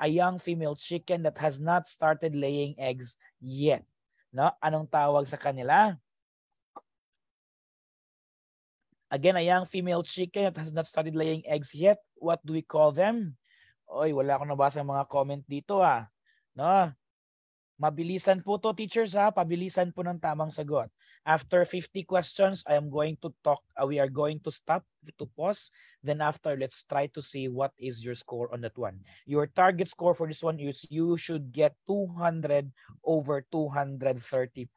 a young female chicken that has not started laying eggs yet. No? Anong tawag sa kanila? Again, a young female chicken that has not started laying eggs yet. What do we call them? Oy, wala akong nabasa mga comment dito ah. No? Mabilisan po to teachers ha, pabilisan po ng tamang sagot. After 50 questions, I am going to talk, uh, we are going to stop to pause. Then after, let's try to see what is your score on that one. Your target score for this one is you should get 200 over 230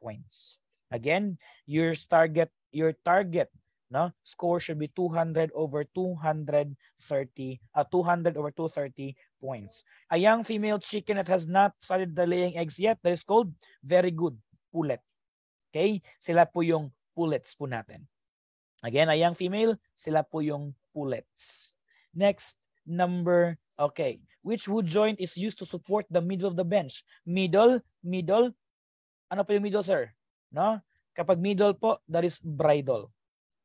points. Again, your target, your target no score should be 200 over 230 uh, 200 over 230 points a young female chicken that has not started the laying eggs yet that is called very good pullet Okay? Sila po yung pullets po natin. Again, a young female, sila po yung pullets. Next, number, okay. Which wood joint is used to support the middle of the bench? Middle, middle. Ano po yung middle, sir? No? Kapag middle po, that is bridle.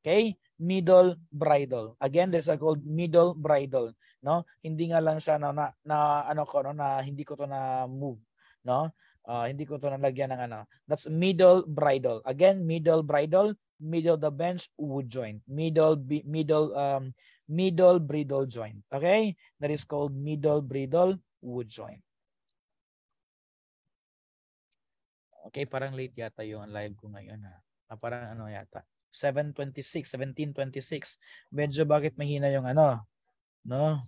Okay? Middle bridle. Again, there's a called middle bridle, no? Hindi nga lang siya na, na, na ano ko no na hindi ko to na move, no? Uh, hindi ko to nalagyan ng ano. That's middle bridle. Again, middle bridle, middle the bench wood joint, middle middle um middle bridle joint. Okay? That is called middle bridle wood joint. Okay, parang late yata yung live ko ngayon ha. Ah. ah, parang ano yata. 726, 1726. Medyo bakit mahina yung ano? No?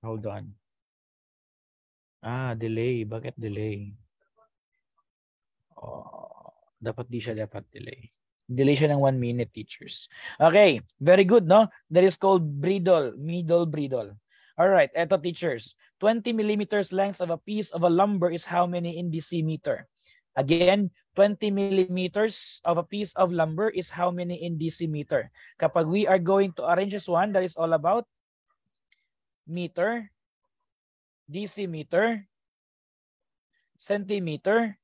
Hold on. Ah, delay. Bakit delay? Oh, dapat di siya dapat delay. Delay siya ng one minute, teachers. Okay, very good, no? That is called bridle, middle bridle. All right, eto teachers. 20 millimeters length of a piece of a lumber is how many in decimeter? Again, 20 millimeters of a piece of lumber is how many in decimeter? Kapag we are going to arrange this one, that is all about meter decimeter, centimeter,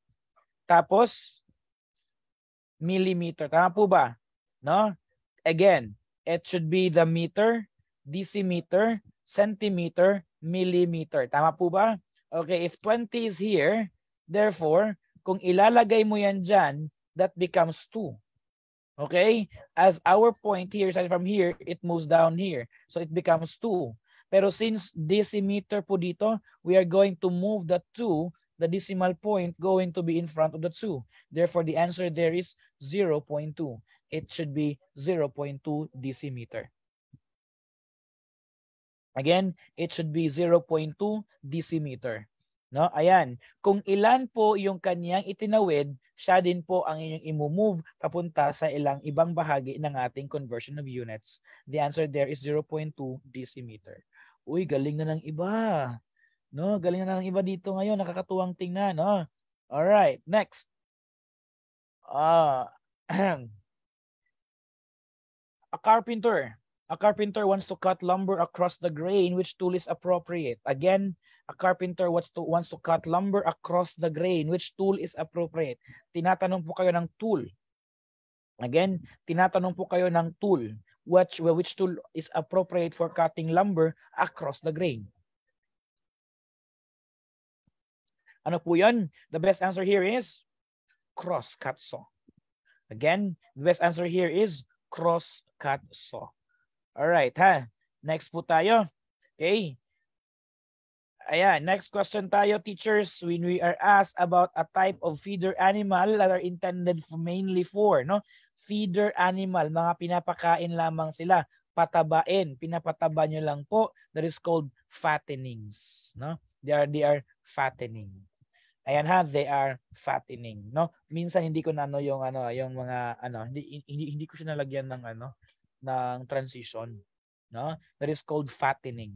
tapos millimeter. Tama po ba? No? Again, it should be the meter, decimeter, centimeter, millimeter. Tama po ba? Okay, if 20 is here, therefore, kung ilalagay mo yan dyan, that becomes 2. Okay? As our point here, starting from here, it moves down here. So it becomes 2. Pero since decimeter po dito, we are going to move the 2, the decimal point, going to be in front of the 2. Therefore, the answer there is 0.2. It should be 0.2 decimeter. Again, it should be 0.2 decimeter. No? Ayan, kung ilan po yung kaniyang itinawid, siya din po ang inyong imumove papunta sa ilang ibang bahagi ng ating conversion of units. The answer there is 0.2 decimeter uy, galing na ng iba. No, galing na ng iba dito ngayon, nakakatuwang tingnan, no? All right, next. Ah, uh, a carpenter. A carpenter wants to cut lumber across the grain which tool is appropriate. Again, a carpenter wants to wants to cut lumber across the grain which tool is appropriate. Tinatanong po kayo ng tool. Again, tinatanong po kayo ng tool. which, which tool is appropriate for cutting lumber across the grain. Ano po yun? The best answer here is cross-cut saw. Again, the best answer here is cross-cut saw. Alright, ha? Next po tayo. Okay. Ayan, next question tayo, teachers. When we are asked about a type of feeder animal that are intended mainly for, no? feeder animal, mga pinapakain lamang sila, patabain, pinapataba nyo lang po. That is called fattenings, no? They are they are fattening. Ayan ha, they are fattening, no? Minsan hindi ko na ano yung ano, yung mga ano, hindi hindi, hindi ko siya nalagyan ng ano ng transition, no? That is called fattening.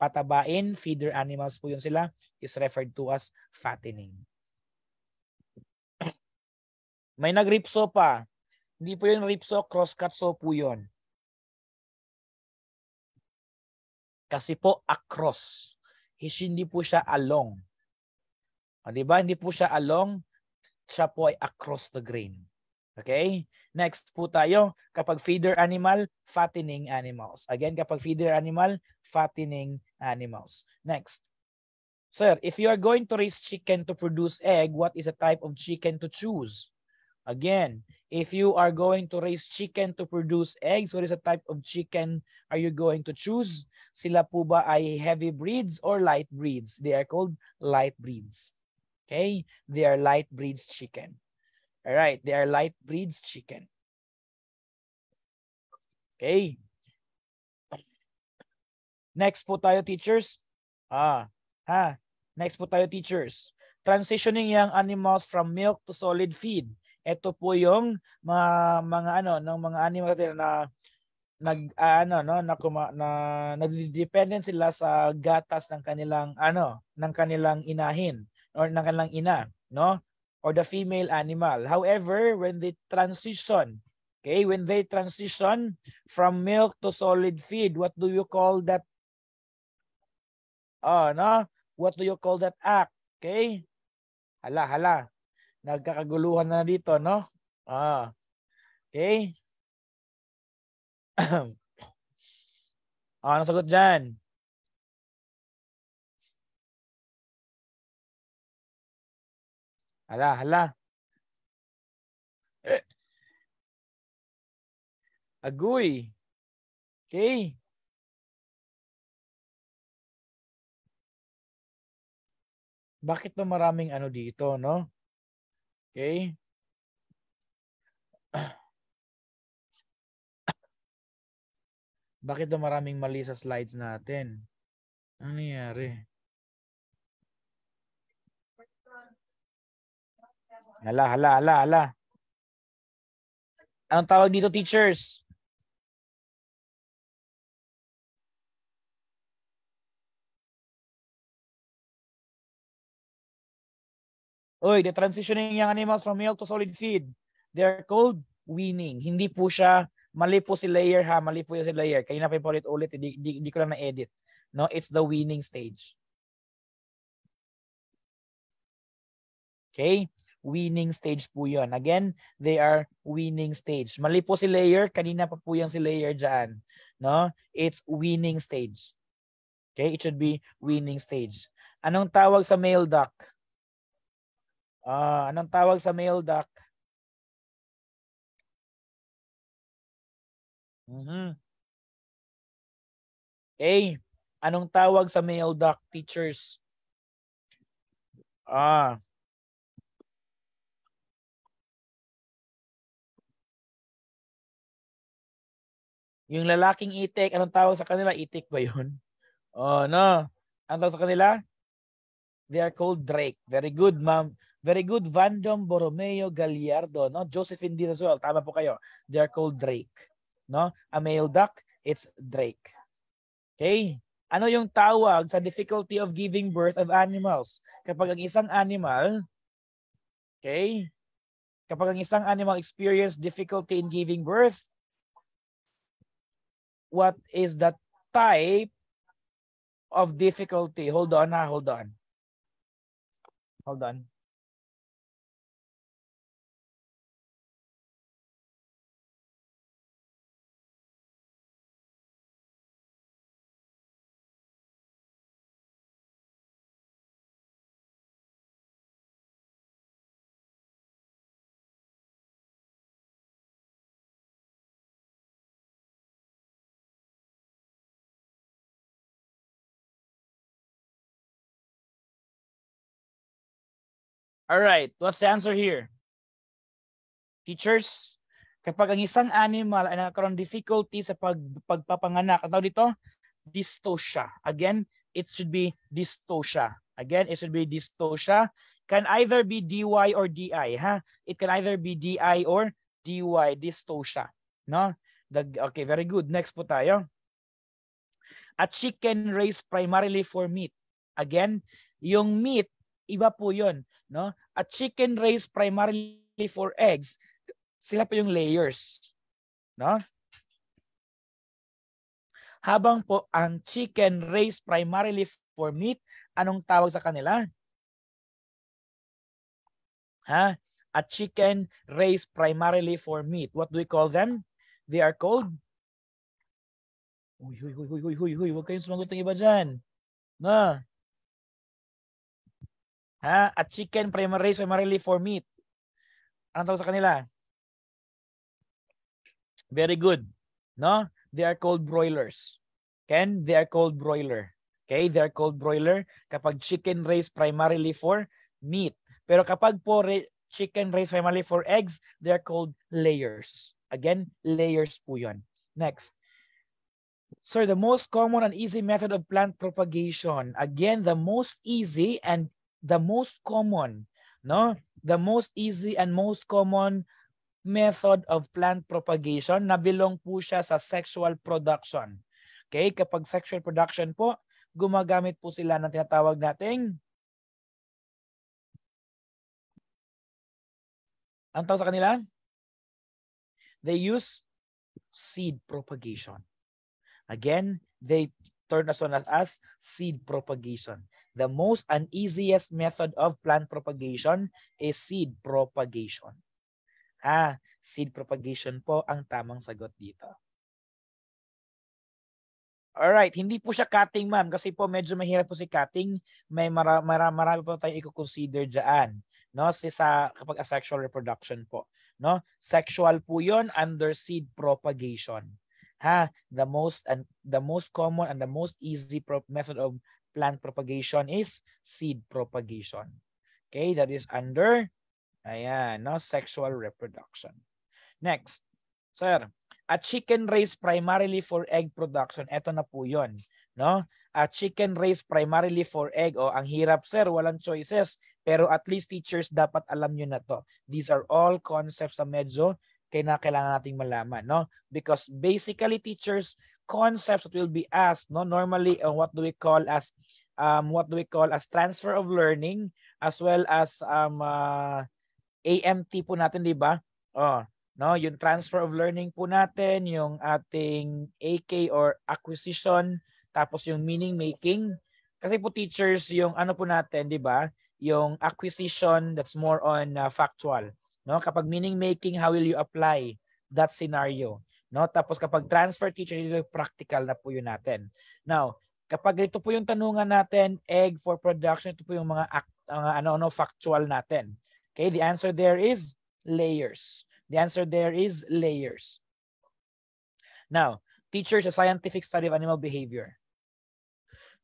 Patabain, feeder animals po yun sila is referred to as fattening. May nagripso pa. Hindi po yun rip saw, oh. cross cut saw po yun. Kasi po across. Is hindi po siya along. O, diba? Hindi po siya along. Siya po ay across the grain. Okay? Next po tayo, kapag feeder animal, fattening animals. Again, kapag feeder animal, fattening animals. Next. Sir, if you are going to raise chicken to produce egg, what is the type of chicken to choose? Again, if you are going to raise chicken to produce eggs, what is the type of chicken are you going to choose? Sila po ba ay heavy breeds or light breeds? They are called light breeds. Okay? They are light breeds chicken. All right, they are light breeds chicken. Okay. Next po tayo teachers. Ah, ha. Next po tayo teachers. Transitioning young animals from milk to solid feed. ito po yung mga, mga ano ng mga animal na nag ah, ano no na, kuma, na nagdedependent sila sa gatas ng kanilang ano ng kanilang inahin or ng kanilang ina no or the female animal however when they transition okay when they transition from milk to solid feed what do you call that oh no what do you call that act okay hala hala Nagkakaguluhan na dito, no? Ah. Okay. ah, ano sagot dyan? Hala, hala. Eh. Agoy. Okay. Bakit ba maraming ano dito, no? Okay? Bakit daw maraming mali sa slides natin? Ano nangyari? Hala, hala, hala, hala. Anong tawag dito, teachers? Uy, the transitioning young animals from milk to solid feed. They're called weaning. Hindi po siya, mali po si layer ha, mali po yung si layer. Kanina na ulit ulit, hindi, di, di ko lang na-edit. No, it's the weaning stage. Okay? Weaning stage po yun. Again, they are weaning stage. Mali po si layer, kanina pa po yung si layer dyan. No? It's weaning stage. Okay? It should be weaning stage. Anong tawag sa male duck? Uh, anong tawag sa male duck? Mm-hmm. Okay. Anong tawag sa male duck teachers? Ah. Yung lalaking itik, anong tawag sa kanila? Itik ba yun? Oh, no. Anong tawag sa kanila? They are called drake. Very good, ma'am. Very good, Vandom, Borromeo, Gallardo, no? Josephine D. as well. Tama po kayo. They're called Drake. No? A male duck, it's Drake. Okay? Ano yung tawag sa difficulty of giving birth of animals? Kapag ang isang animal, okay, kapag ang isang animal experience difficulty in giving birth, what is the type of difficulty? Hold on ha, hold on. Hold on. All right, what's the answer here? Teachers, kapag ang isang animal ay nagkaroon difficulty sa pag, pagpapanganak, ang dito, dystocia. Again, it should be dystocia. Again, it should be dystocia. Can either be dy or di, ha? It can either be di or dy, dystocia. No? The, okay, very good. Next po tayo. A chicken raised primarily for meat. Again, yung meat, iba po yun no? A chicken raised primarily for eggs. Sila po yung layers, no? Habang po ang chicken raised primarily for meat, anong tawag sa kanila? Ha? A chicken raised primarily for meat. What do we call them? They are called Uy, uy, uy, uy, uy, uy, uy, huwag kayong sumagot ng iba dyan. Na, Ha? At chicken primarily, primarily for meat. Anong tawag sa kanila? Very good. No? They are called broilers. Ken, they are called broiler. Okay? They are called broiler kapag chicken raised primarily for meat. Pero kapag po chicken raised primarily for eggs, they are called layers. Again, layers po yun. Next. Sir, the most common and easy method of plant propagation. Again, the most easy and the most common, no? The most easy and most common method of plant propagation na belong po siya sa sexual production. Okay, kapag sexual production po, gumagamit po sila ng tinatawag nating ang tawag sa kanila? They use seed propagation. Again, they turned as on as seed propagation. The most and easiest method of plant propagation is seed propagation. Ah, seed propagation po ang tamang sagot dito. All right, hindi po siya cutting ma'am kasi po medyo mahirap po si cutting. May mara mara marami po tayong i-consider diyan, no? Si sa kapag asexual reproduction po, no? Sexual po 'yon under seed propagation ha the most and the most common and the most easy method of plant propagation is seed propagation okay that is under ayan no sexual reproduction next sir a chicken raised primarily for egg production eto na po yon no a chicken raised primarily for egg o oh, ang hirap sir walang choices pero at least teachers dapat alam niyo na to these are all concepts na medyo kaya kailangan nating malaman, no? Because basically, teachers, concepts that will be asked, no? Normally, on uh, what do we call as, um, what do we call as transfer of learning, as well as um, uh, AMT po natin, di ba? Oh, no? Yung transfer of learning po natin, yung ating AK or acquisition, tapos yung meaning making. Kasi po teachers, yung ano po natin, di ba? Yung acquisition, that's more on uh, factual No? Kapag meaning making, how will you apply that scenario? No? Tapos kapag transfer teacher, practical na po yun natin. Now, kapag ito po yung tanungan natin, egg for production, ito po yung mga act, uh, ano ano factual natin. Okay, the answer there is layers. The answer there is layers. Now, teachers, a scientific study of animal behavior.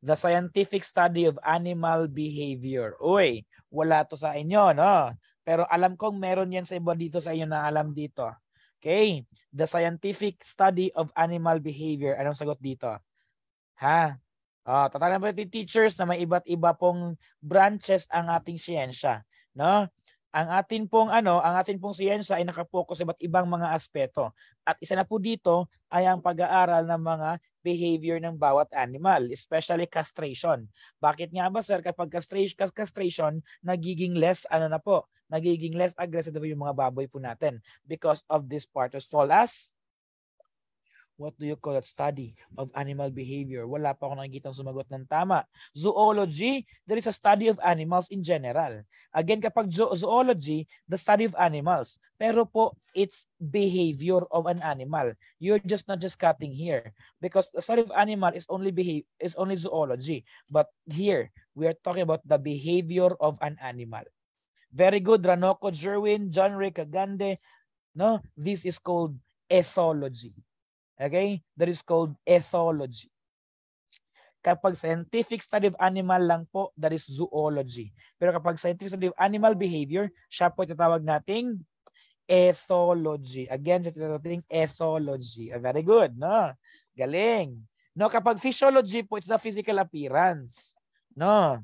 The scientific study of animal behavior. oy wala to sa inyo, no? Pero alam kong meron yan sa iba dito sa inyo na alam dito. Okay. The scientific study of animal behavior. Anong sagot dito? Ha? Oh, tatanan po natin teachers na may iba't iba pong branches ang ating siyensya. No? Ang atin pong ano, ang atin pong siyensya ay nakapokus sa iba't ibang mga aspeto. At isa na po dito ay ang pag-aaral ng mga behavior ng bawat animal, especially castration. Bakit nga ba sir kapag castration, castration nagiging less ano na po, nagiging less aggressive daw yung mga baboy po natin because of this part as well as what do you call that study of animal behavior. Wala pa akong nakikita sumagot ng tama. Zoology, there is a study of animals in general. Again, kapag zoology, the study of animals. Pero po, it's behavior of an animal. You're just not just cutting here. Because the study of animal is only behavior, is only zoology. But here, we are talking about the behavior of an animal. Very good, Ranoko Jerwin, John Rick Agande. No? This is called ethology. Okay? That is called ethology. Kapag scientific study of animal lang po, that is zoology. Pero kapag scientific study of animal behavior, siya po itatawag nating ethology. Again, siya itatawag nating ethology. Ah, very good, no? Galing. No, kapag physiology po, it's the physical appearance. No?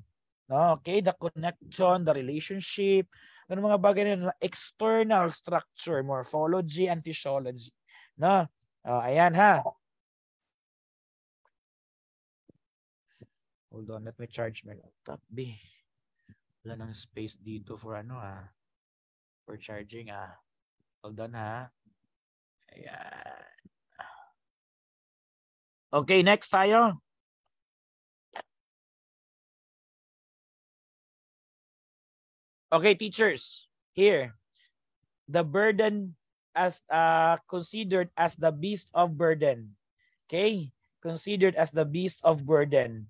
Okay, the connection, the relationship, ng mga bagay na external structure, morphology and physiology. No? Oh, ah, ayan ha. Hold on, let me charge my laptop. B. Wala nang space dito for ano ah. For charging ah. Hold on ha. Ayan. Okay, next tayo. Okay, teachers, here. The burden as uh, considered as the beast of burden. Okay? Considered as the beast of burden.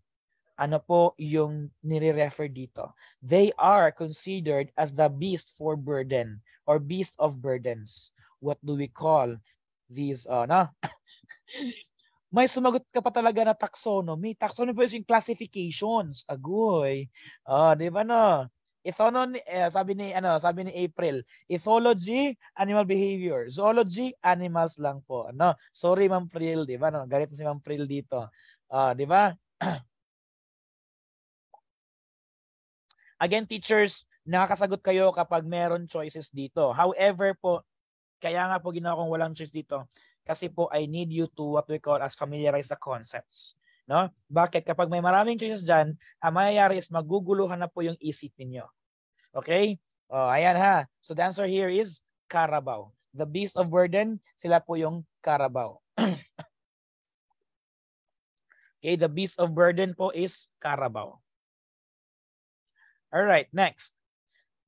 Ano po yung nire-refer dito? They are considered as the beast for burden or beast of burdens. What do we call these? Uh, na? May sumagot ka pa talaga na taxonomy. Taxonomy is yung classifications. Agoy. Uh, di ba na? Isonon, eh, sabi ni ano, sabi ni April, ethology, animal behavior. Zoology, animals lang po. Ano? Sorry Ma'am Pril, 'di ba? No, galit si Ma'am Pril dito. Uh, 'di ba? Again, teachers, nakakasagot kayo kapag meron choices dito. However po, kaya nga po ginawa kong walang choice dito kasi po I need you to what we call as familiarize the concepts. No? Bakit? Kapag may maraming choices dyan, ang mangyayari is maguguluhan na po yung isip ninyo. Okay? Oh, ayan ha. So the answer here is Carabao. The beast of burden, sila po yung Carabao. okay, the beast of burden po is Carabao. All right, next.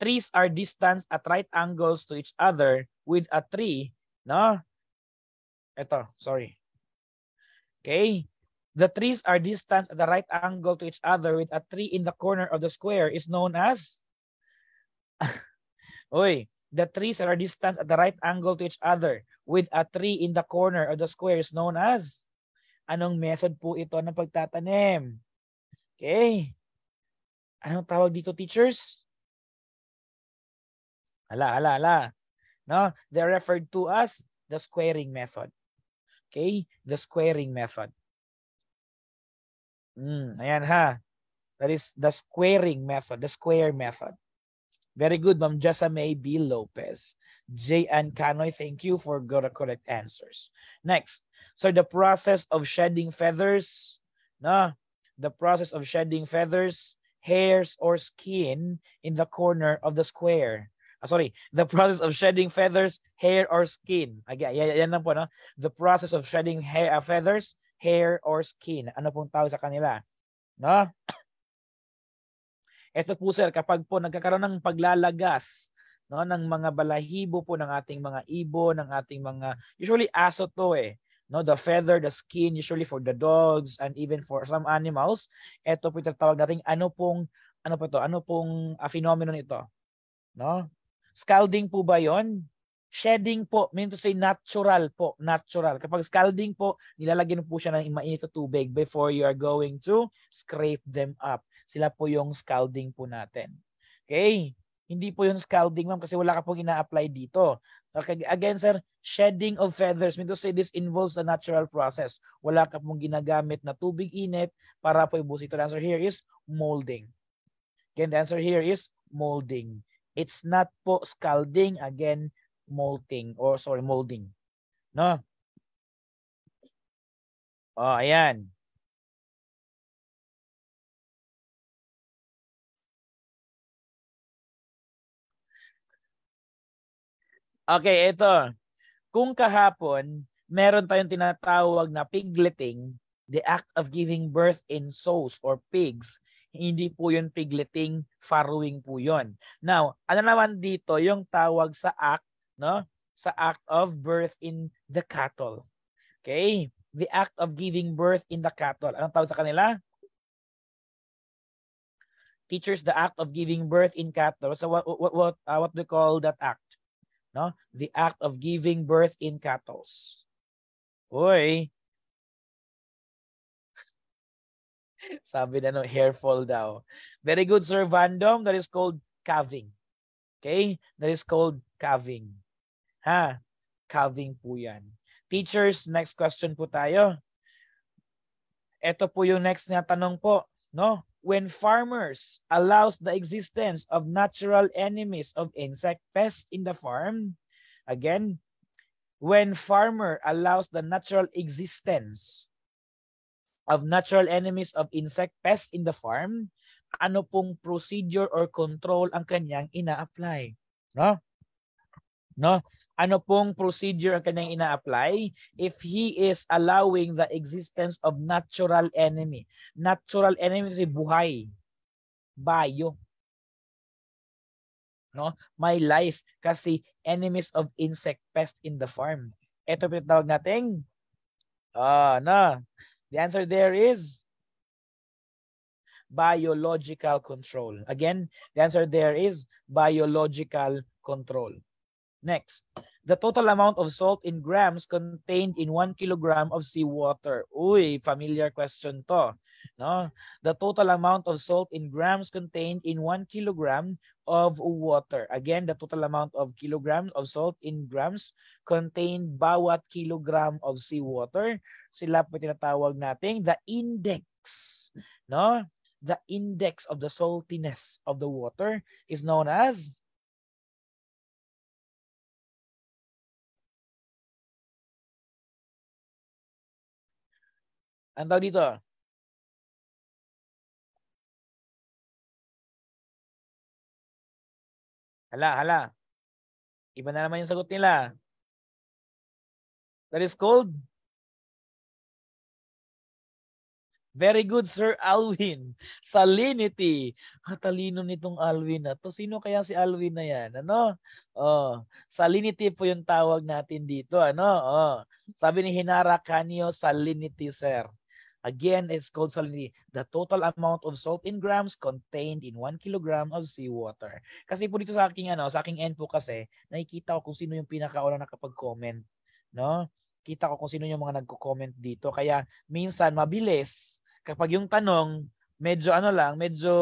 Trees are distanced at right angles to each other with a tree, no? Ito, sorry. Okay, the trees are distanced at the right angle to each other with a tree in the corner of the square is known as Oy, the trees are distanced at the right angle to each other with a tree in the corner of the square is known as. Anong method po ito ng pagtatanim? Okay. Anong tawag dito, teachers? Ala, ala, ala. No, they're referred to as the squaring method. Okay? The squaring method. Mm, ayan ha. That is the squaring method, the square method. Very good, Ma'am Jessa May B. Lopez. J. Canoy, thank you for the correct answers. Next, so the process of shedding feathers, na, the process of shedding feathers, hairs, or skin in the corner of the square. Ah, sorry, the process of shedding feathers, hair, or skin. Again, yan lang po, na The process of shedding hair, uh, feathers, hair, or skin. Ano pong tawag sa kanila? No? Ito po sir, kapag po nagkakaroon ng paglalagas no, ng mga balahibo po ng ating mga ibo, ng ating mga, usually aso to eh, no the feather the skin usually for the dogs and even for some animals ito po tinatawag nating ano pong ano po to ano pong uh, ah, phenomenon ito no scalding po ba yon shedding po mean to say natural po natural kapag scalding po nilalagyan po siya ng mainit na tubig before you are going to scrape them up sila po yung scalding po natin. Okay? Hindi po yung scalding, ma'am, kasi wala ka pong ina-apply dito. Okay, again, sir, shedding of feathers. Mean to say, this involves a natural process. Wala ka pong ginagamit na tubig init para po ibusin ito. The answer here is molding. Again, the answer here is molding. It's not po scalding, again, molting or sorry, molding. No? Oh, ayan. Okay, ito. Kung kahapon, meron tayong tinatawag na pigleting, the act of giving birth in sows or pigs, hindi po yun pigleting, farrowing po yun. Now, ano naman dito yung tawag sa act, no? Sa act of birth in the cattle. Okay? The act of giving birth in the cattle. Anong tawag sa kanila? Teachers, the act of giving birth in cattle. So what, what, what, uh, what do you call that act? no? The act of giving birth in cattle. Hoy. Sabi na no, hair fall daw. Very good, Sir Vandom. That is called calving. Okay? That is called calving. Ha? Calving po yan. Teachers, next question po tayo. Ito po yung next na tanong po. No? when farmers allows the existence of natural enemies of insect pests in the farm again when farmer allows the natural existence of natural enemies of insect pests in the farm ano pong procedure or control ang kanyang ina-apply no no ano pong procedure ang kanyang ina-apply if he is allowing the existence of natural enemy. Natural enemy si buhay, bayo. No? My life kasi enemies of insect pest in the farm. Ito yung tawag natin. ah, na. The answer there is biological control. Again, the answer there is biological control. Next, the total amount of salt in grams contained in 1 kilogram of seawater. Uy, familiar question to. No? The total amount of salt in grams contained in 1 kilogram of water. Again, the total amount of kilograms of salt in grams contained bawat kilogram of seawater. Sila po tinatawag natin the index. No? The index of the saltiness of the water is known as Ang tawag dito? Hala, hala. Iba na naman yung sagot nila. That is called? Very good, Sir Alwin. Salinity. Katalino nitong Alwin na to. Sino kaya si Alwin na yan? Ano? Oh, salinity po yung tawag natin dito. Ano? Oh. Sabi ni Hinara Canio, salinity, sir. Again, it's called salinity, the total amount of salt in grams contained in 1 kilogram of seawater. Kasi po dito sa aking ano, sa aking end po kasi, nakikita ko kung sino yung pinakauna nakapag-comment, no? Kita ko kung sino yung mga nagko-comment dito. Kaya minsan mabilis kapag yung tanong medyo ano lang, medyo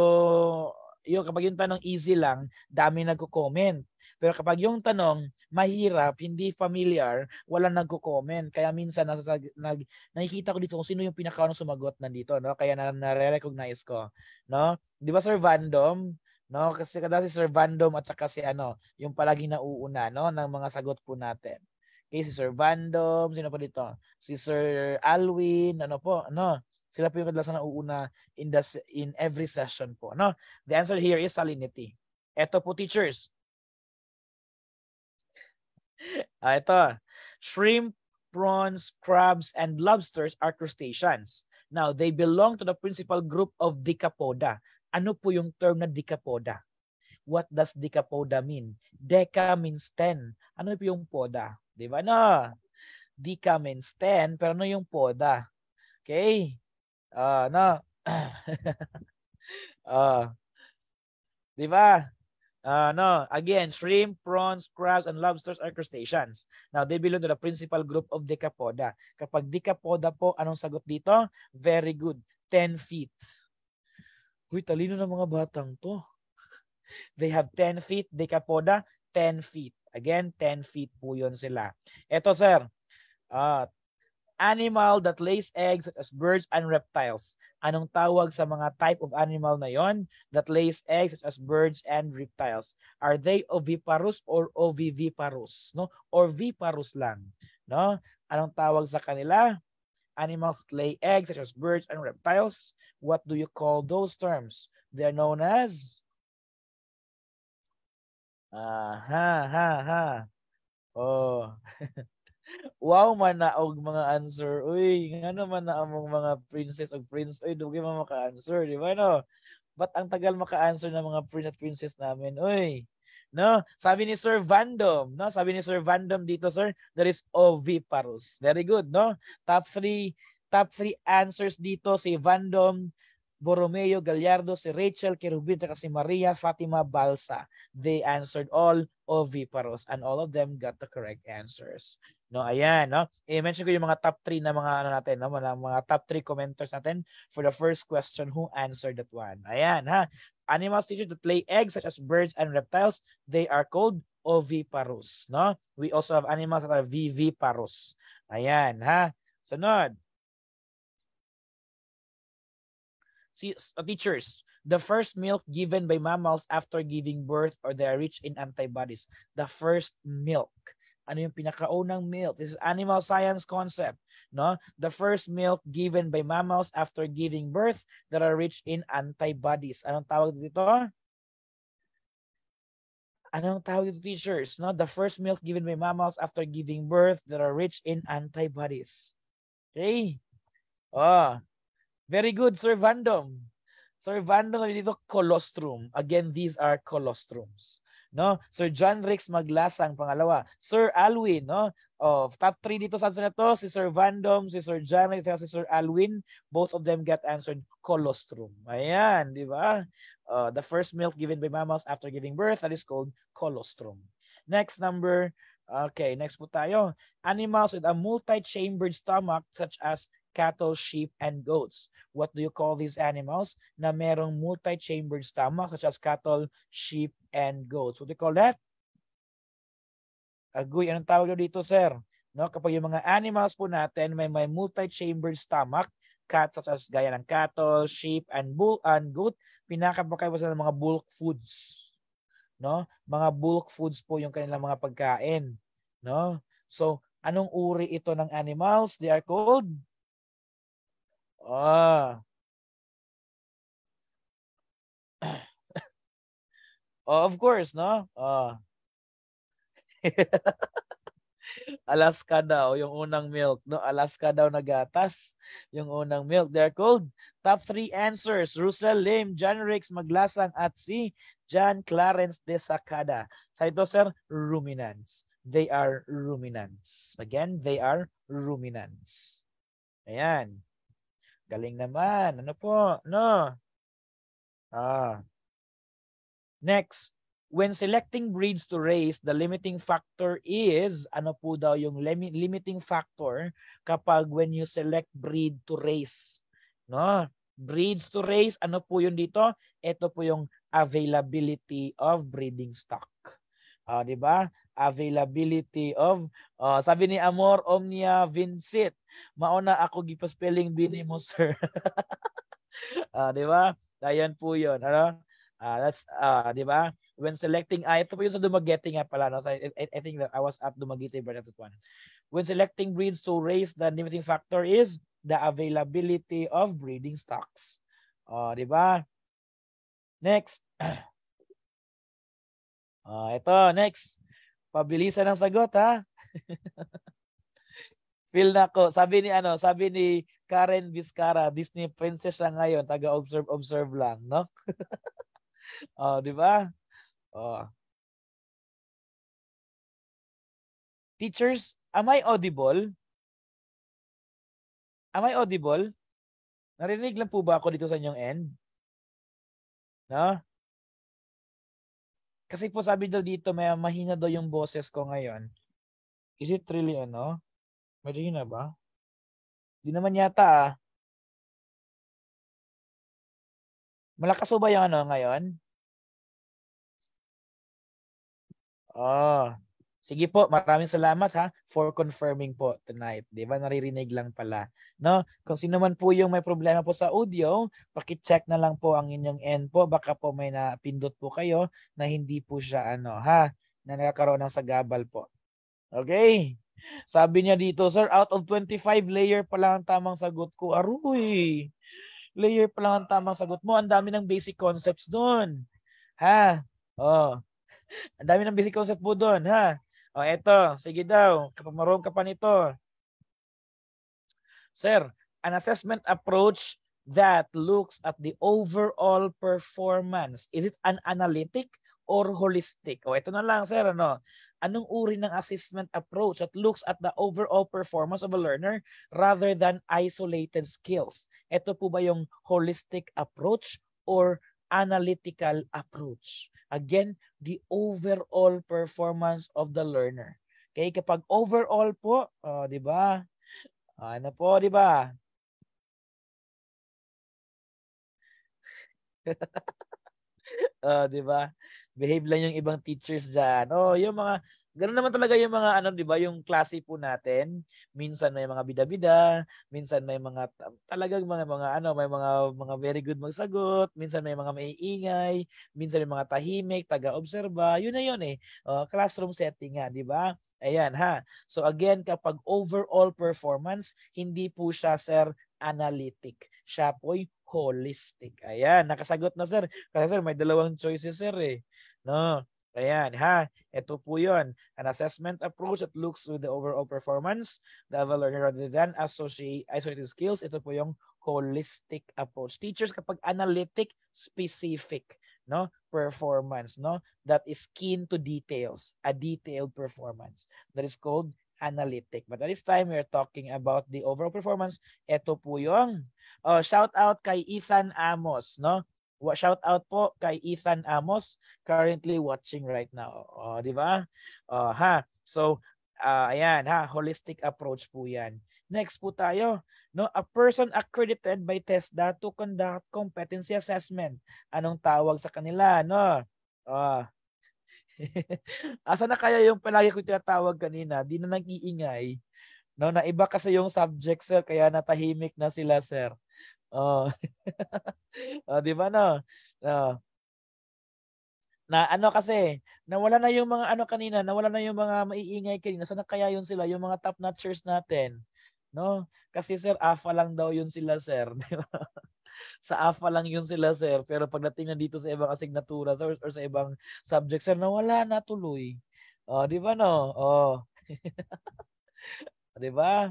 yung kapag yung tanong easy lang, dami nagko-comment. Pero kapag yung tanong mahirap, hindi familiar, wala nagko-comment. Kaya minsan nasa, nag, nakikita ko dito kung sino yung pinakaunang sumagot nandito, no? Kaya na, na-recognize ko, no? 'Di ba Sir Vandom? No, kasi si Sir Vandom at saka si ano, yung palagi nauuna, no, ng mga sagot po natin. Okay, si Sir Vandom, sino pa dito? Si Sir Alwin, ano po, ano? Sila po yung kadalasan nauuna in, the, in every session po. No? The answer here is salinity. Ito po teachers, Uh, ito, shrimp, prawns, crabs, and lobsters are crustaceans. Now, they belong to the principal group of decapoda. Ano po yung term na decapoda? What does decapoda mean? Deca means 10. Ano po yung poda? Di ba na? No. Deca means 10, pero ano yung poda? Okay? Uh, no. uh, di ba? Uh, no, again, shrimp, prawns, crabs, and lobsters are crustaceans. Now, they belong to the principal group of decapoda. Kapag decapoda po, anong sagot dito? Very good. 10 feet. Uy, talino ng mga batang to. They have 10 feet. Decapoda, 10 feet. Again, 10 feet po yun sila. Ito, sir. Uh, animal that lays eggs such as birds and reptiles. Anong tawag sa mga type of animal na yon that lays eggs such as birds and reptiles? Are they oviparous or oviviparous? No? Or viparous lang. No? Anong tawag sa kanila? Animals that lay eggs such as birds and reptiles. What do you call those terms? They are known as Ah, uh, ha, ha, ha. Oh. wow man na og mga answer. Uy, ngano man na among mga princess og prince. Uy, dugay man maka-answer, di ba no? But ang tagal maka-answer ng mga prince at princess namin. Uy, no? Sabi ni Sir Vandom, no? Sabi ni Sir Vandom dito, sir, there is oviparous. Very good, no? Top 3 top 3 answers dito si Vandom, Borromeo Gallardo, si Rachel Kerubin, at si Maria Fatima Balsa. They answered all oviparous and all of them got the correct answers. No, ayan, no. I-mention eh, ko yung mga top 3 na mga ano natin, no, mga, mga top 3 commenters natin for the first question who answered that one. Ayan, ha. Animals that lay eggs such as birds and reptiles, they are called oviparous, no? We also have animals that are viviparous. Ayan, ha. Sunod. See, uh, teachers, the first milk given by mammals after giving birth or they are rich in antibodies. The first milk. Ano yung pinakaunang milk? This is animal science concept. No? The first milk given by mammals after giving birth that are rich in antibodies. Anong tawag dito? anong tawag dito teachers? No? The first milk given by mammals after giving birth that are rich in antibodies. Okay? Oh, very good, Sir Vandom. Sir Vandom, dito colostrum. Again, these are colostrums no? Sir John Rix Maglasa ang pangalawa. Sir Alwin, no? Of oh, top 3 dito sa answer na to, si Sir Vandom, si Sir John Rix, si Sir Alwin. Both of them get answered colostrum. Ayan, di ba? Uh, the first milk given by mammals after giving birth, that is called colostrum. Next number, okay, next po tayo. Animals with a multi-chambered stomach such as cattle, sheep, and goats. What do you call these animals na merong multi-chambered stomach such as cattle, sheep, and goats? What do you call that? Agoy, anong tawag dito, sir? No, kapag yung mga animals po natin may may multi-chambered stomach, cat such as gaya ng cattle, sheep, and bull and goat, pinakapakain po sila ng mga bulk foods. No? Mga bulk foods po yung kanilang mga pagkain, no? So, anong uri ito ng animals? They are called Oh. oh, of course, no? Oh. Alaska daw, yung unang milk. No, Alaska daw nagatas. Yung unang milk. They're called top three answers. Russell Lim, John Riggs Maglasang at si John Clarence de Sacada. Saito sir, ruminants. They are ruminants. Again, they are ruminants. Ayan. Galing naman. Ano po? No. Ah. Next, when selecting breeds to raise, the limiting factor is, ano po daw yung lim limiting factor kapag when you select breed to raise. No? Breeds to raise, ano po yun dito? Ito po yung availability of breeding stock. Uh, 'di ba? Availability of uh, sabi ni Amor Omnia Vincit, Mauna ako gipa-spelling din mo mm. sir. uh, di ba? Ayan po 'yon, ano? Uh, that's uh, di ba? When selecting uh, ito po yung sa Dumaguete nga pala no? so I, I, think that I was at Dumaguete but that's one. When selecting breeds to raise the limiting factor is the availability of breeding stocks. Oh, uh, di ba? Next. Oh, uh, ito, next. Pabilisan ng sagot ha. Feel na ko. Sabi ni ano, sabi ni Karen Vizcara, Disney princess lang ngayon, taga observe observe lang, no? oh, di ba? Oh. Teachers, am I audible? Am I audible? Narinig lang po ba ako dito sa inyong end? No? Kasi po sabi daw dito, may mahina daw yung boses ko ngayon. Is it really ano? Medina ba? Di naman yata ah. Malakas ba yung ano ngayon? Oh. Sige po, maraming salamat ha for confirming po tonight. 'Di ba naririnig lang pala, no? Kung sino man po yung may problema po sa audio, paki-check na lang po ang inyong end po. Baka po may napindot po kayo na hindi po siya ano ha, na nagkaroon ng sagabal po. Okay? Sabi niya dito, sir, out of 25 layer pa lang ang tamang sagot ko. Aruy. Layer pa lang ang tamang sagot mo. Ang dami ng basic concepts doon. Ha? Oh. Ang dami ng basic concept mo doon, ha? Oh, eto, sige daw. Kapag marunong ka pa nito. Sir, an assessment approach that looks at the overall performance. Is it an analytic or holistic? oh, ito na lang, sir. Ano? anong uri ng assessment approach that looks at the overall performance of a learner rather than isolated skills? Ito po ba yung holistic approach or analytical approach? Again, the overall performance of the learner. Okay, kapag overall po, oh, di ba? Ano po, di ba? oh, di ba? behave lang yung ibang teachers dyan. Oh, yung mga, ganun naman talaga yung mga, ano, di ba, yung klase po natin. Minsan may mga bidabida, minsan may mga, talagang mga, mga, ano, may mga, mga very good magsagot, minsan may mga maiingay, minsan may mga tahimik, taga-obserba, yun na yun eh. Uh, classroom setting nga, di ba? Ayan ha. So again, kapag overall performance, hindi po siya sir analytic. Siya po'y holistic. Ayan, nakasagot na sir. Kasi sir, may dalawang choices sir eh. No. Ayan, ha? Ito po yun. An assessment approach that looks with the overall performance, level learning rather than associate, isolated skills. Ito po yung holistic approach. Teachers, kapag analytic, specific no performance no that is keen to details a detailed performance that is called analytic. But at this time, we're talking about the overall performance. Ito po yung oh, shout out kay Ethan Amos, no? shout out po kay Ethan Amos currently watching right now. Oh, di ba? Oh, ha. So uh, ayan ha, holistic approach po 'yan. Next po tayo, no, a person accredited by TESDA to conduct competency assessment. Anong tawag sa kanila, no? Oh. Asa na kaya yung palagi ko tinatawag kanina, di na nag-iingay. No, na iba kasi yung subject sir, kaya natahimik na sila sir. Oh. oh, di ba no? Oh. Na ano kasi, nawala na yung mga ano kanina, nawala na yung mga maiingay kanina. Sana kaya yun sila, yung mga top notchers natin. No? Kasi sir, afa lang daw yun sila sir. Di ba? sa AFA lang yun sila sir pero pagdating na dito sa ibang asignatura sir, or sa ibang subject sir nawala na tuloy oh di ba no oh di ba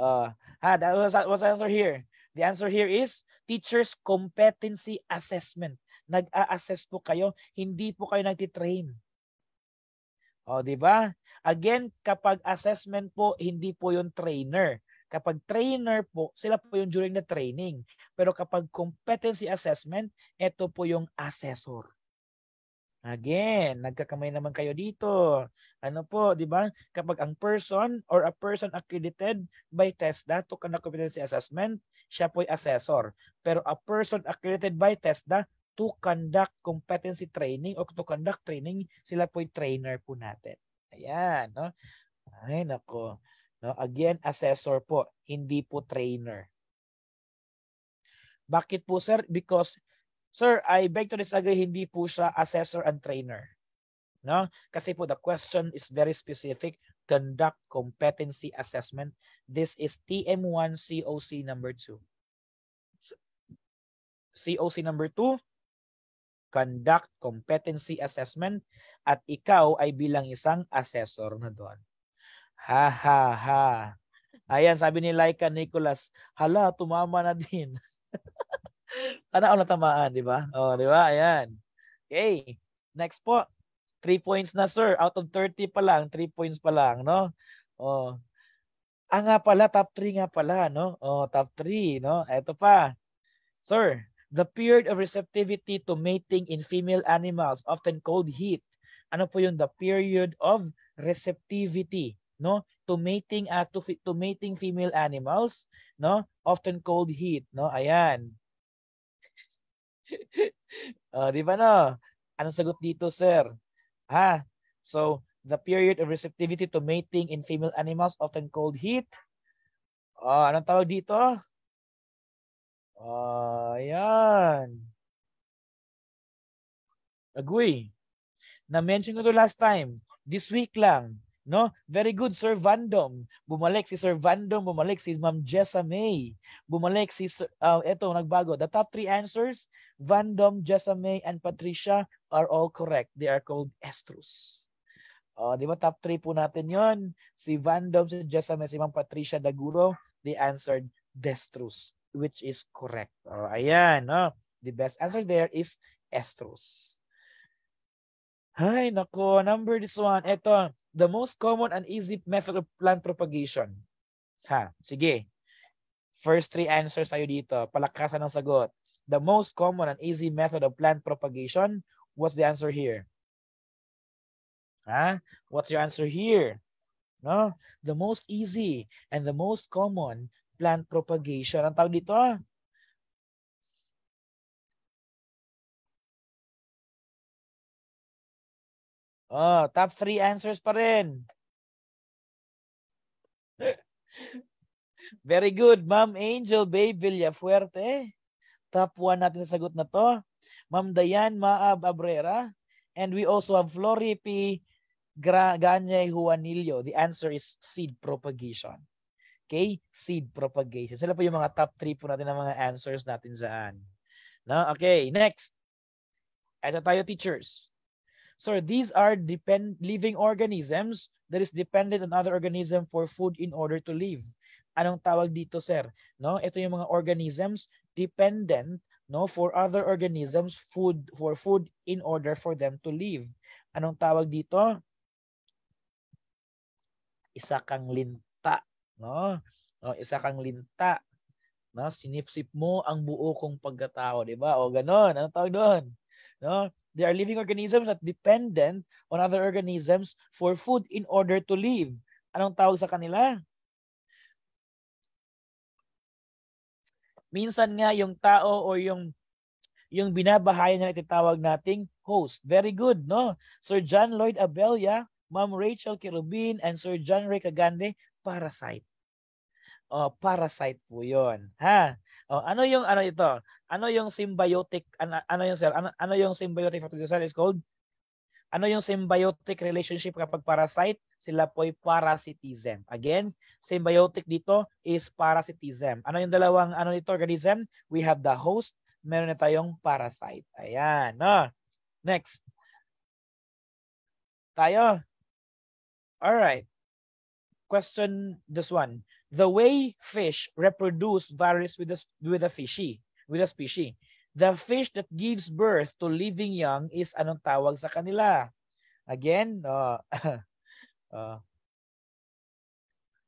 uh, ha that was, was answer here The answer here is teachers competency assessment. Nag-a-assess po kayo, hindi po kayo nagtitrain. O, di ba? Again, kapag assessment po, hindi po yung trainer. Kapag trainer po, sila po yung during the training. Pero kapag competency assessment, ito po yung assessor. Again, nagkakamay naman kayo dito. Ano po, di ba? Kapag ang person or a person accredited by TESDA to conduct competency assessment, siya po'y assessor. Pero a person accredited by TESDA to conduct competency training or to conduct training, sila po'y trainer po natin. Ayan, no? Ay, nako. No? Again, assessor po, hindi po trainer. Bakit po sir? Because Sir, I beg to disagree, hindi po siya assessor and trainer. No? Kasi po the question is very specific. Conduct competency assessment. This is TM1 COC number 2. COC number 2, conduct competency assessment at ikaw ay bilang isang assessor na doon. Ha ha ha. Ayan, sabi ni Laika Nicholas, hala, tumama na din. Ano ang natamaan, di ba? Oh, di ba? Ayan. Okay. Next po. 3 points na, sir. Out of 30 pa lang, 3 points pa lang, no? Oh. Ah nga pala, top 3 nga pala, no? Oh, top 3, no? Ito pa. Sir, the period of receptivity to mating in female animals, often called heat. Ano po yung the period of receptivity, no? To mating, uh, to, to mating female animals, no? Often called heat, no? Ayan uh, di ba no? Anong sagot dito, sir? Ha? So, the period of receptivity to mating in female animals often called heat. Uh, anong tawag dito? Uh, ayan. Agui. Na-mention ko to last time. This week lang. No? Very good, Sir Vandom. Bumalik si Sir Vandom, bumalik si Ma'am Jessa May. Bumalik si, uh, eto, nagbago. The top three answers, Vandom, Jessa May, and Patricia are all correct. They are called estrus. Uh, oh, di ba top three po natin yon Si Vandom, si Jessa May, si Ma'am Patricia Daguro, they answered destrus, which is correct. Uh, ayan, no? The best answer there is estrus. Ay, nako. Number this one. Ito, the most common and easy method of plant propagation? Ha, sige. First three answers tayo dito. Palakasan ng sagot. The most common and easy method of plant propagation. What's the answer here? Ha? What's your answer here? No? The most easy and the most common plant propagation. Ang tawag dito, Oh, top three answers pa rin. Very good. Ma'am Angel Bay Villafuerte. Top 1 natin sa sagot na to. Ma'am Dayan Maab Abrera. And we also have Flory P. Gra Ganye Juanillo. The answer is seed propagation. Okay? Seed propagation. Sila po yung mga top 3 po natin ng mga answers natin saan. No? Okay, next. Ito tayo teachers. Sir, these are depend living organisms that is dependent on other organism for food in order to live. Anong tawag dito, sir? No, ito yung mga organisms dependent no for other organisms food for food in order for them to live. Anong tawag dito? Isa kang linta, no? no isa kang linta. No, sinipsip mo ang buo kong pagkatao, 'di ba? O ganoon, anong tawag doon? No? They are living organisms that dependent on other organisms for food in order to live. Anong tawag sa kanila? Minsan nga yung tao o yung yung binabahay na itatawag nating host. Very good, no? Sir John Lloyd Abella, Ma'am Rachel Kirubin, and Sir John Ray Cagande, parasite. Oh, parasite po 'yon. Ha? Oh, ano yung ano ito? Ano yung symbiotic ano, ano yung sir? Ano, ano yung symbiotic fertility is called? Ano yung symbiotic relationship kapag parasite? Sila po ay parasitism. Again, symbiotic dito is parasitism. Ano yung dalawang ano dito organism? We have the host, meron na tayong parasite. Ayan, no. Next. Tayo. All right. Question this one. The way fish reproduce varies with the with the fishy with a species. The fish that gives birth to living young is anong tawag sa kanila? Again, uh, uh,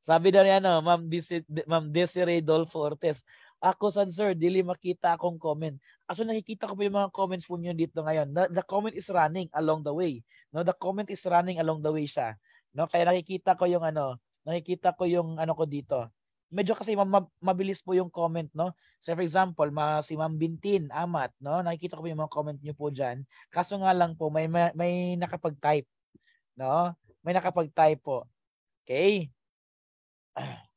sabi daw ano, Ma'am Desiree, Ma Desiree Dolfo Ortiz, ako san sir, dili makita akong comment. Aso nakikita ko po yung mga comments po niyo dito ngayon. The, the comment is running along the way. No, the comment is running along the way siya. No, kaya nakikita ko yung ano, nakikita ko yung ano ko dito medyo kasi mabilis po yung comment, no? So for example, ma, si Ma'am Bintin, Amat, no? Nakikita ko po yung mga comment niyo po diyan. Kaso nga lang po, may, may, may nakapag-type, no? May nakapag-type po. Okay?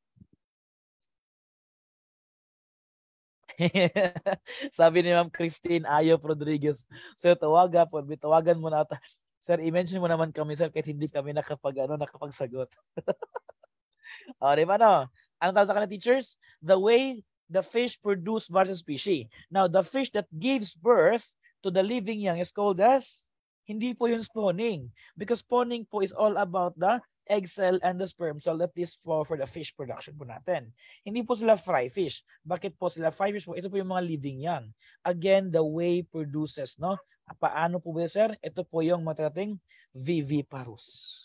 Sabi ni Ma'am Christine Ayo Rodriguez, Sir, tawaga po, bitawagan mo na ata. Sir, i-mention mo naman kami, sir, kahit hindi kami nakapag, ano, nakapagsagot. o, di ba, no? Ano tawag sa kanila teachers? The way the fish produce various species Now, the fish that gives birth to the living young is called as hindi po yun spawning. Because spawning po is all about the egg cell and the sperm cell that is for, for the fish production po natin. Hindi po sila fry fish. Bakit po sila fry fish po? Ito po yung mga living yan. Again, the way produces, no? Paano po ba, sir? Ito po yung matatating viviparous.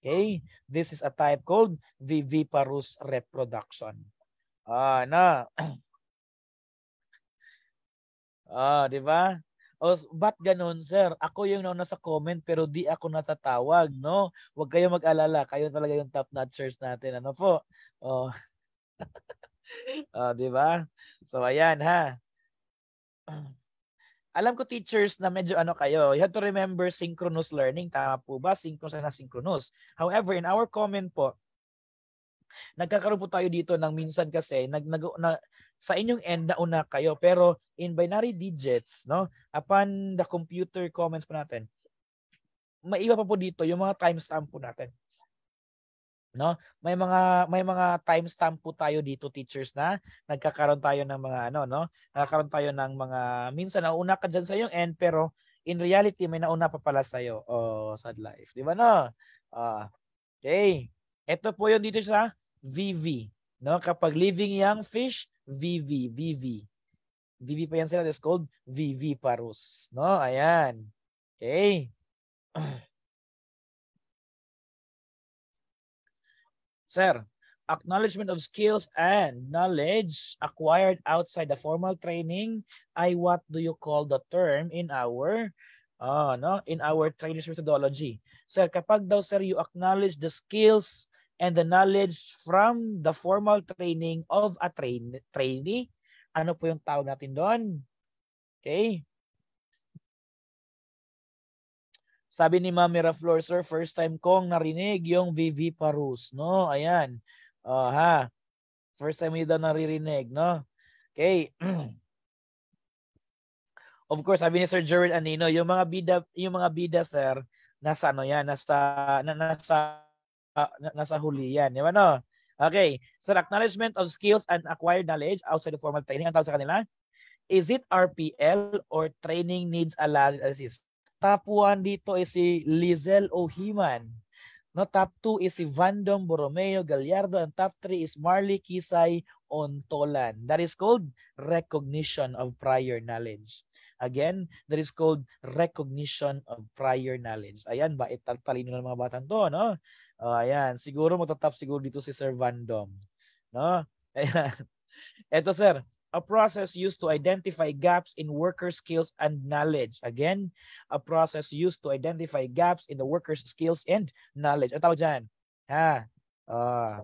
Okay? This is a type called viviparous reproduction. Ah, na. Ah, di ba? O, ba't ganun, sir? Ako yung nauna sa comment pero di ako natatawag, no? Huwag kayong mag-alala. Kayo talaga yung top notchers natin. Ano po? Oh. ah, di ba? So, ayan ha. alam ko teachers na medyo ano kayo, you have to remember synchronous learning. Tama po ba? Synchronous na asynchronous. However, in our comment po, nagkakaroon po tayo dito ng minsan kasi nag, nag na, sa inyong end na una kayo pero in binary digits no upon the computer comments po natin maiba pa po dito yung mga timestamp po natin no? May mga may mga timestamp po tayo dito teachers na nagkakaroon tayo ng mga ano no, nagkakaroon tayo ng mga minsan nauna ka diyan sa yung end pero in reality may nauna pa pala sa iyo. Oh, sad life, di ba no? Ah. Okay. Ito po yung dito sa VV, no? Kapag living young fish, VV, VV. VV pa yan sila, it's called VV parus, no? Ayan. Okay. Sir, acknowledgement of skills and knowledge acquired outside the formal training ay what do you call the term in our uh, no in our training methodology sir kapag daw sir you acknowledge the skills and the knowledge from the formal training of a train trainee ano po yung tawag natin doon okay Sabi ni Ma'am Miraflor, sir, first time kong narinig yung VV Parus, no? Ayan. Uh, ha. First time yun daw naririnig, no? Okay. of course, sabi ni Sir Gerald Anino, yung mga bida, yung mga bida, sir, nasa ano yan, nasa, na, nasa, na, nasa huli yan. Di ba no? Okay. Sir, acknowledgement of skills and acquired knowledge outside the formal training. Ang tawag sa kanila? Is it RPL or training needs a lot assistance? Top 1 dito is si Lizel Ohiman. No, top 2 is si Vandom Borromeo Gallardo and top 3 is Marley Kisay Ontolan. That is called recognition of prior knowledge. Again, that is called recognition of prior knowledge. Ayan, bait talino ng mga batang to, no? Oh, ayan, siguro matatap siguro dito si Sir Vandom. No? Ayan. Eto sir, a process used to identify gaps in worker skills and knowledge. Again, a process used to identify gaps in the worker's skills and knowledge. Ano tawag dyan? Ha? Uh,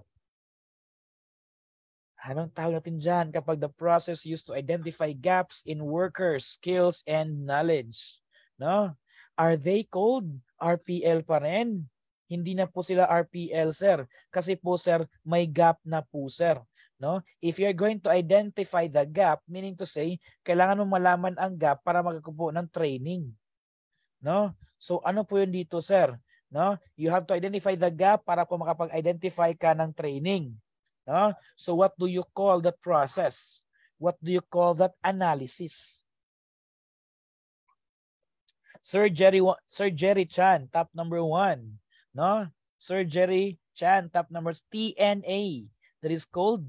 anong tawag natin dyan kapag the process used to identify gaps in workers' skills and knowledge? No? Are they called RPL pa rin? Hindi na po sila RPL, sir. Kasi po, sir, may gap na po, sir no? If you're going to identify the gap, meaning to say, kailangan mong malaman ang gap para magkakupo ng training. No? So ano po 'yun dito, sir? No? You have to identify the gap para po makapag-identify ka ng training. No? So what do you call that process? What do you call that analysis? Sir Jerry Sir Jerry Chan, top number one. No? Sir Jerry Chan, top number TNA. That is called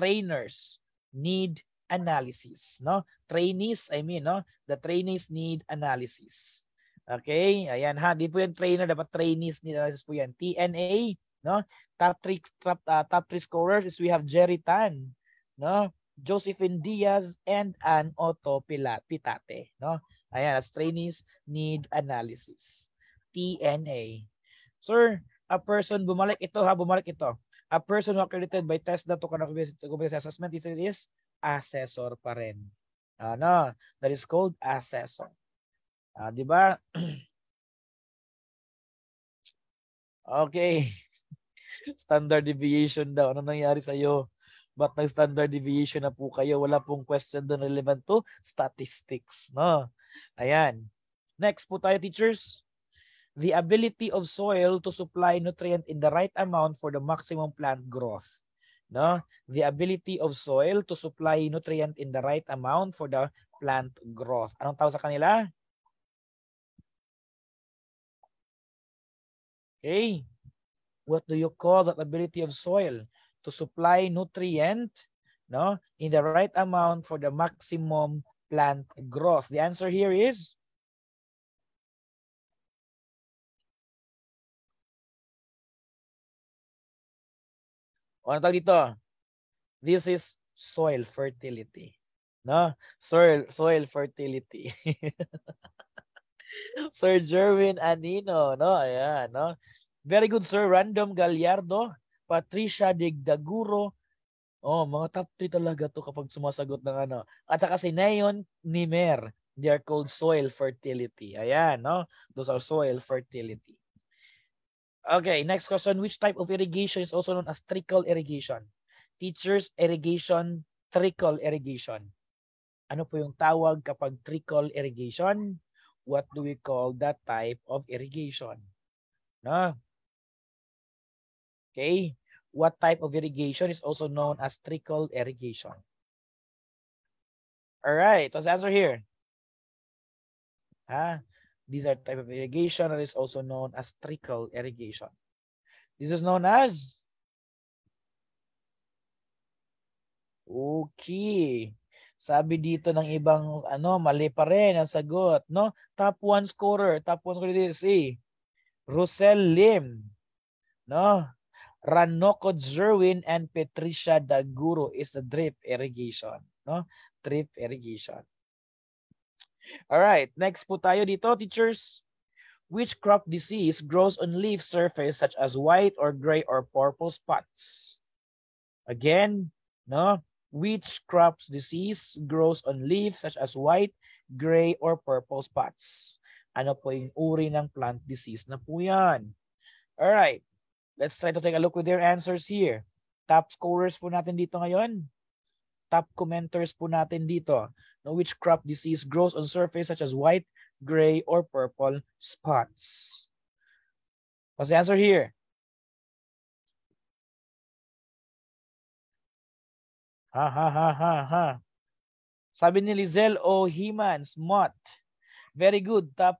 trainers need analysis, no? Trainees, I mean, no? The trainees need analysis. Okay? Ayan ha, di po yung trainer, dapat trainees need analysis po yan. TNA, no? Top three, top, uh, top three scorers is we have Jerry Tan, no? Josephine Diaz and Ann Otto Pitate, no? Ayan, as trainees need analysis. TNA. Sir, a person, bumalik ito ha, bumalik ito a person who accredited by TESDA to conduct competency assessment it is assessor pa rin. Ano? That is called assessor. Ah, di ba? okay. Standard deviation daw. Ano nangyari sa iyo? Ba't nag-standard deviation na po kayo? Wala pong question doon relevant to statistics. No? Ayan. Next po tayo, teachers. the ability of soil to supply nutrient in the right amount for the maximum plant growth. No? The ability of soil to supply nutrient in the right amount for the plant growth. Anong tawag sa kanila? Okay. What do you call that ability of soil to supply nutrient no, in the right amount for the maximum plant growth? The answer here is O ano tawag dito? This is soil fertility. No? Soil, soil fertility. sir Jerwin Anino, no? Ayan, no? Very good, sir. Random Gallardo, Patricia Digdaguro. Oh, mga top 3 talaga to kapag sumasagot ng ano. At saka si Neon Nimer. They are called soil fertility. Ayan, no? Those are soil fertility. Okay, next question. Which type of irrigation is also known as trickle irrigation? Teachers, irrigation, trickle irrigation. Ano po yung tawag kapag trickle irrigation? What do we call that type of irrigation? No? Okay. What type of irrigation is also known as trickle irrigation? All right, let's answer here. Ha? These are type of irrigation that is also known as trickle irrigation. This is known as Okay. Sabi dito ng ibang ano, mali pa rin ang sagot, no? Top 1 scorer, top 1 scorer dito si Rosel Lim, no? Ranoko Zerwin and Patricia Daguro is the drip irrigation, no? Drip irrigation. All right, next po tayo dito, teachers. Which crop disease grows on leaf surface such as white or gray or purple spots? Again, no? Which crops disease grows on leaf such as white, gray, or purple spots? Ano po yung uri ng plant disease na po yan? All right. let's try to take a look with their answers here. Top scorers po natin dito ngayon top commenters po natin dito no, which crop disease grows on surface such as white, gray, or purple spots? What's the answer here? Ha ha ha ha ha. Sabi ni Lizel O'Himan, smut. Very good. Top,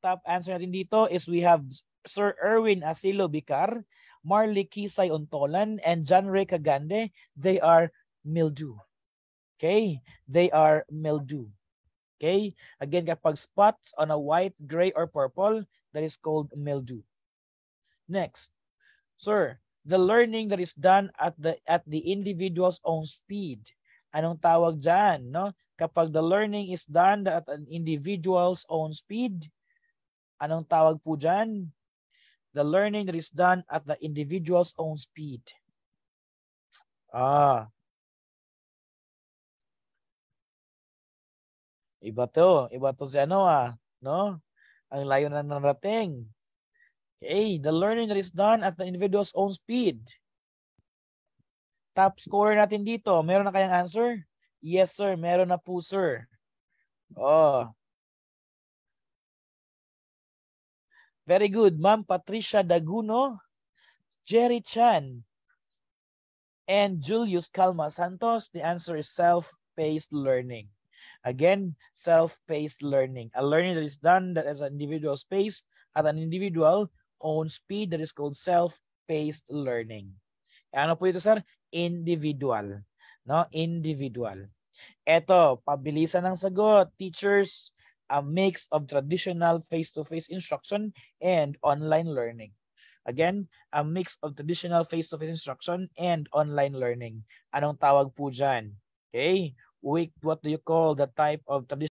top answer natin dito is we have Sir Erwin Asilo Bicar, Marley Kisay Ontolan, and John Ray Kagande. They are mildew. Okay? They are mildew. Okay? Again, kapag spots on a white, gray, or purple, that is called mildew. Next, sir, the learning that is done at the at the individual's own speed. Anong tawag dyan? No? Kapag the learning is done at an individual's own speed, anong tawag po dyan? The learning that is done at the individual's own speed. Ah, Iba to. Iba to si ano ah. No? Ang layo na narating. Okay. The learning that is done at the individual's own speed. Top scorer natin dito. Meron na kayang answer? Yes sir. Meron na po sir. Oh. Very good. Ma'am Patricia Daguno. Jerry Chan. And Julius Calma Santos. The answer is self-paced learning. Again, self-paced learning, a learning that is done that has an individual space at an individual own speed that is called self-paced learning. Ano po ito, sir? Individual. No? Individual. Eto, pabilisan ng sagot. Teachers, a mix of traditional face-to-face -face instruction and online learning. Again, a mix of traditional face-to-face -face instruction and online learning. Anong tawag po dyan? Okay? what do you call the type of traditional